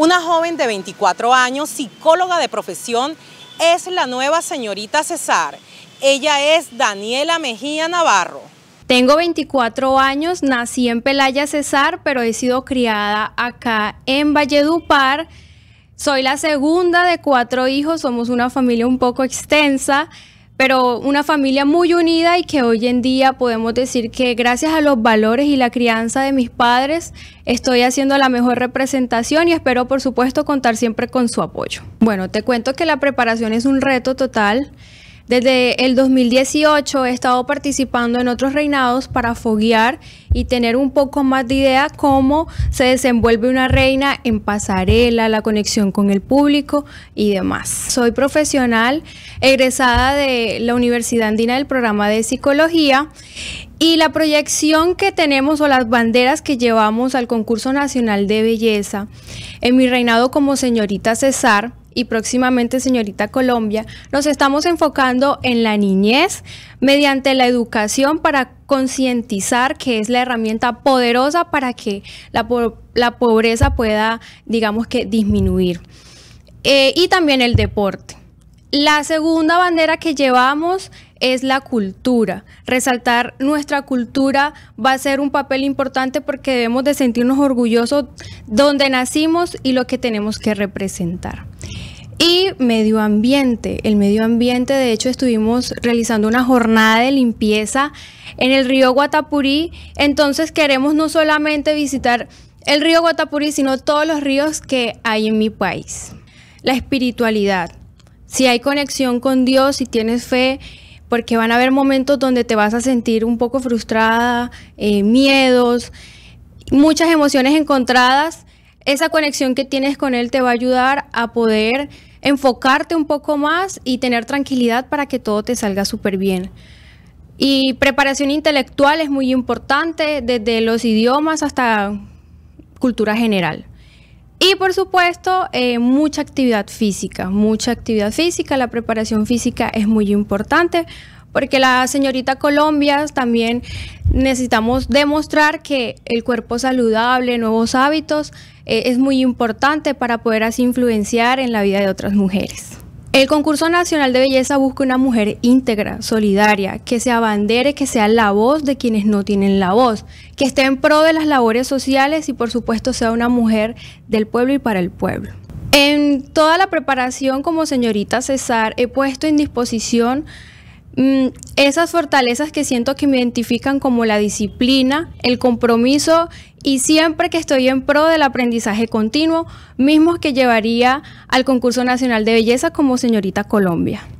Una joven de 24 años, psicóloga de profesión, es la nueva señorita César. Ella es Daniela Mejía Navarro. Tengo 24 años, nací en Pelaya César, pero he sido criada acá en Valledupar. Soy la segunda de cuatro hijos, somos una familia un poco extensa pero una familia muy unida y que hoy en día podemos decir que gracias a los valores y la crianza de mis padres estoy haciendo la mejor representación y espero por supuesto contar siempre con su apoyo. Bueno, te cuento que la preparación es un reto total. Desde el 2018 he estado participando en otros reinados para foguear y tener un poco más de idea cómo se desenvuelve una reina en pasarela, la conexión con el público y demás. Soy profesional egresada de la Universidad Andina del programa de psicología y la proyección que tenemos o las banderas que llevamos al concurso nacional de belleza en mi reinado como señorita César y próximamente Señorita Colombia, nos estamos enfocando en la niñez mediante la educación para concientizar que es la herramienta poderosa para que la, pobreza pueda, digamos que, disminuir. Eh, y también el deporte. La segunda bandera que llevamos es la cultura. Resaltar nuestra cultura va a ser un papel importante porque debemos de sentirnos orgullosos donde nacimos y lo que tenemos que representar. Y medio ambiente. El medio ambiente, de hecho, estuvimos realizando una jornada de limpieza en el río Guatapurí. Entonces queremos no solamente visitar el río Guatapurí, sino todos los ríos que hay en mi país. La espiritualidad. Si hay conexión con Dios, si tienes fe, porque van a haber momentos donde te vas a sentir un poco frustrada, eh, miedos, muchas emociones encontradas, esa conexión que tienes con él te va a ayudar a poder enfocarte un poco más y tener tranquilidad para que todo te salga súper bien. Y preparación intelectual es muy importante, desde los idiomas hasta cultura general. Y por supuesto, eh, mucha actividad física, mucha actividad física, la preparación física es muy importante porque la señorita Colombia también necesitamos demostrar que el cuerpo saludable, nuevos hábitos, eh, es muy importante para poder así influenciar en la vida de otras mujeres. El concurso nacional de belleza busca una mujer íntegra, solidaria, que se abandere, que sea la voz de quienes no tienen la voz, que esté en pro de las labores sociales y por supuesto sea una mujer del pueblo y para el pueblo. En toda la preparación como señorita César he puesto en disposición Mm, esas fortalezas que siento que me identifican como la disciplina, el compromiso y siempre que estoy en pro del aprendizaje continuo, mismos que llevaría al concurso nacional de belleza como señorita Colombia.